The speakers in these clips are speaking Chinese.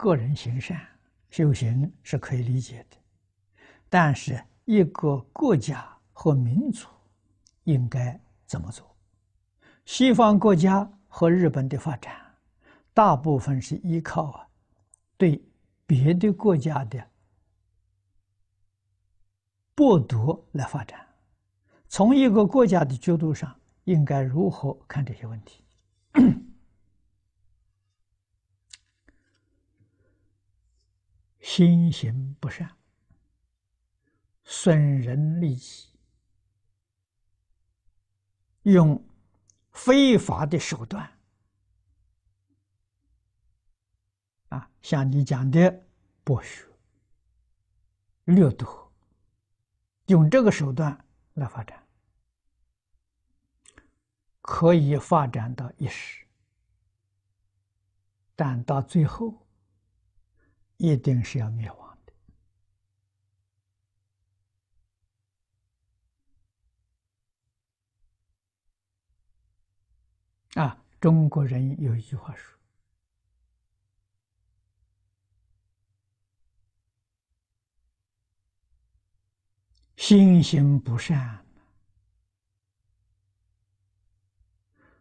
个人行善、修行是可以理解的，但是一个国家和民族应该怎么做？西方国家和日本的发展，大部分是依靠啊对别的国家的剥夺来发展。从一个国家的角度上，应该如何看这些问题？心行不善，损人利己，用非法的手段啊，像你讲的剥削、掠夺，用这个手段来发展，可以发展到一时，但到最后。一定是要灭亡的。啊，中国人有一句话说：“心行不善，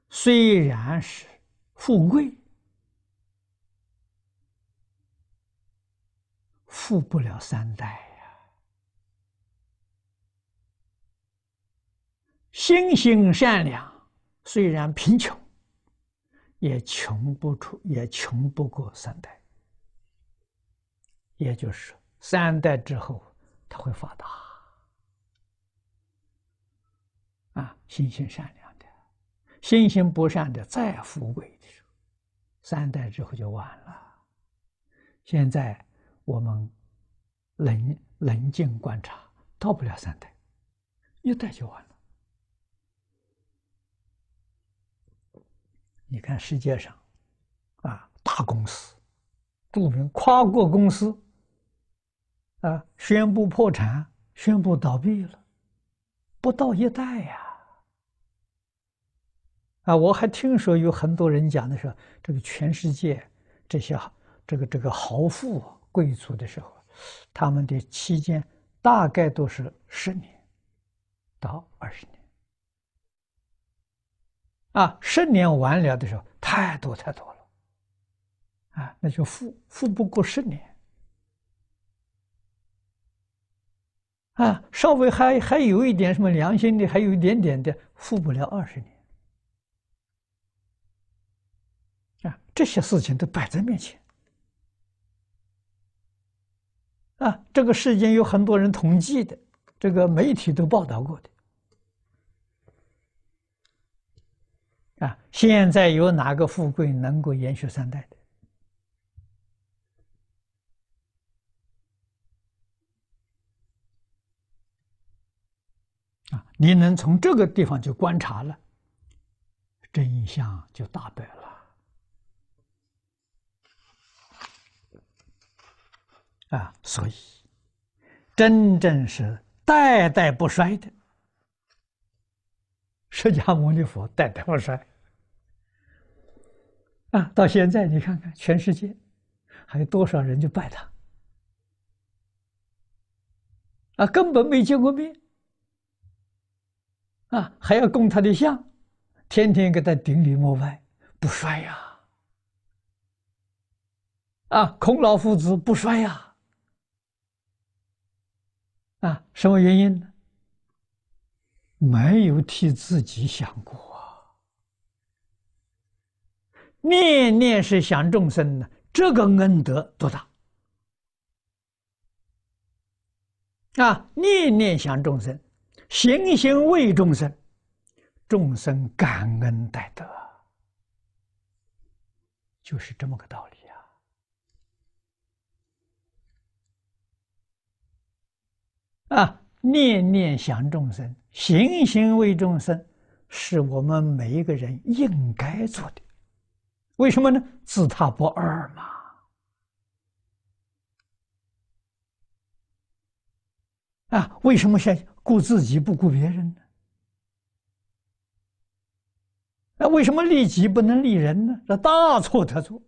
虽然是富贵。”富不了三代呀！心性善良，虽然贫穷，也穷不出，也穷不过三代。也就是三代之后，他会发达。啊，心性善良的，心性不善的，再富贵候，三代之后就晚了。现在。我们冷冷静观察，到不了三代，一代就完了。你看世界上，啊，大公司，著名跨国公司，啊，宣布破产，宣布倒闭了，不到一代呀。啊，我还听说有很多人讲的是这个，全世界这些这个这个豪富。啊。贵族的时候，他们的期间大概都是十年到二十年。啊，十年完了的时候，太多太多了。啊，那就富富不过十年。啊，稍微还还有一点什么良心的，还有一点点的，富不了二十年。啊，这些事情都摆在面前。这个世间有很多人统计的，这个媒体都报道过的，啊，现在有哪个富贵能够延续三代的？啊，你能从这个地方就观察了，真相就大白了，啊，所以。真正是代代不衰的，释迦牟尼佛代代不衰，啊，到现在你看看全世界，还有多少人就拜他，啊，根本没见过面，啊，还要供他的像，天天给他顶礼膜拜，不衰呀，啊，孔老夫子不衰呀。啊，什么原因呢？没有替自己想过，念念是想众生的，这个恩德多大？啊，念念想众生，行行为众生，众生感恩戴德，就是这么个道理。啊，念念想众生，行行为众生，是我们每一个人应该做的。为什么呢？自他不二嘛。啊，为什么先顾自己不顾别人呢？那为什么利己不能利人呢？这大错特错。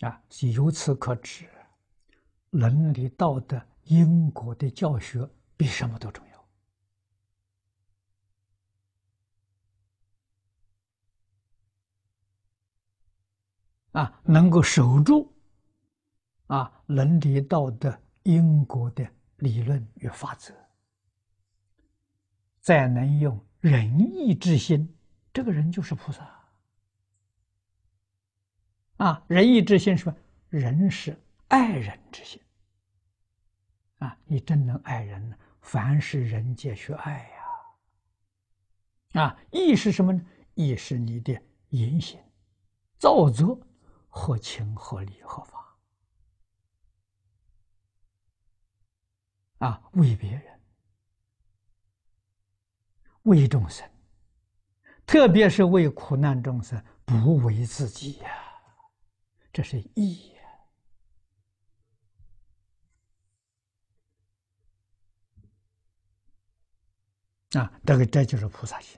啊，由此可知，伦理道德因果的教学比什么都重要。啊，能够守住啊伦理道德因果的理论与法则，再能用仁义之心，这个人就是菩萨。啊，仁义之心是吧？仁是爱人之心。啊，你真能爱人呢！凡是人皆须爱呀。啊，义是什么呢？义是你的言行、造作合情、合理、合法。啊，为别人，为众生，特别是为苦难众生，不为自己呀。这是一啊，这个这就是菩萨心。